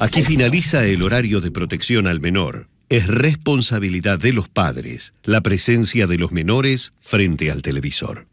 Aquí finaliza el horario de protección al menor. Es responsabilidad de los padres la presencia de los menores frente al televisor.